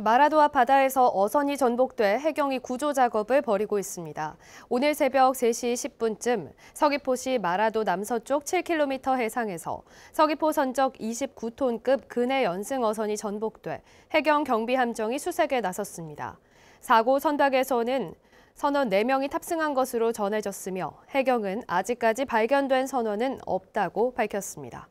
마라도아 바다에서 어선이 전복돼 해경이 구조 작업을 벌이고 있습니다. 오늘 새벽 3시 10분쯤 서귀포시 마라도 남서쪽 7km 해상에서 서귀포 선적 29톤급 근해 연승 어선이 전복돼 해경 경비 함정이 수색에 나섰습니다. 사고 선박에서는 선원 4명이 탑승한 것으로 전해졌으며 해경은 아직까지 발견된 선원은 없다고 밝혔습니다.